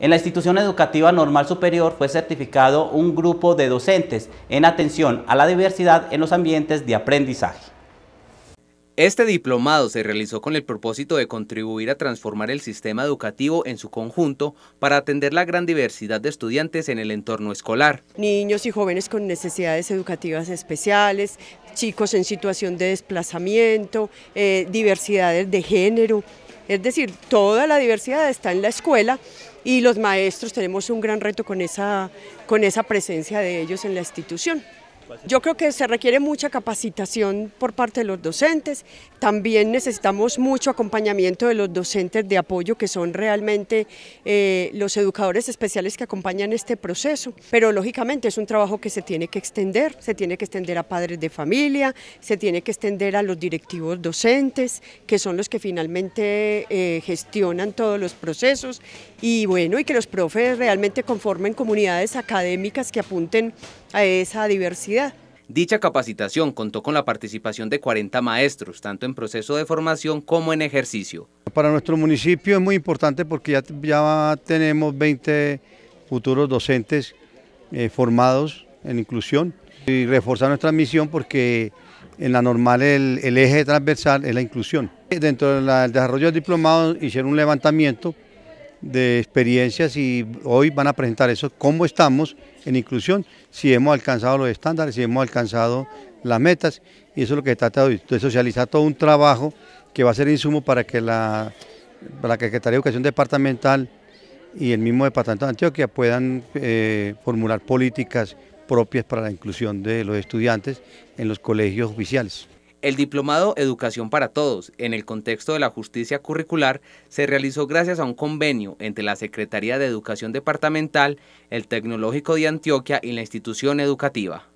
En la institución educativa normal superior fue certificado un grupo de docentes en atención a la diversidad en los ambientes de aprendizaje. Este diplomado se realizó con el propósito de contribuir a transformar el sistema educativo en su conjunto para atender la gran diversidad de estudiantes en el entorno escolar. Niños y jóvenes con necesidades educativas especiales, chicos en situación de desplazamiento, eh, diversidades de género, es decir, toda la diversidad está en la escuela y los maestros tenemos un gran reto con esa, con esa presencia de ellos en la institución. Yo creo que se requiere mucha capacitación por parte de los docentes, también necesitamos mucho acompañamiento de los docentes de apoyo que son realmente eh, los educadores especiales que acompañan este proceso, pero lógicamente es un trabajo que se tiene que extender, se tiene que extender a padres de familia, se tiene que extender a los directivos docentes, que son los que finalmente eh, gestionan todos los procesos y bueno, y que los profes realmente conformen comunidades académicas que apunten a esa diversidad Dicha capacitación contó con la participación de 40 maestros, tanto en proceso de formación como en ejercicio. Para nuestro municipio es muy importante porque ya, ya tenemos 20 futuros docentes eh, formados en inclusión y reforzar nuestra misión porque en la normal el, el eje transversal es la inclusión. Dentro del desarrollo del diplomado hicieron un levantamiento de experiencias y hoy van a presentar eso, cómo estamos en inclusión, si hemos alcanzado los estándares, si hemos alcanzado las metas y eso es lo que trata de socializar todo un trabajo que va a ser insumo para que la, la Secretaría de Educación Departamental y el mismo Departamento de Antioquia puedan eh, formular políticas propias para la inclusión de los estudiantes en los colegios oficiales. El diplomado Educación para Todos, en el contexto de la justicia curricular, se realizó gracias a un convenio entre la Secretaría de Educación Departamental, el Tecnológico de Antioquia y la institución educativa.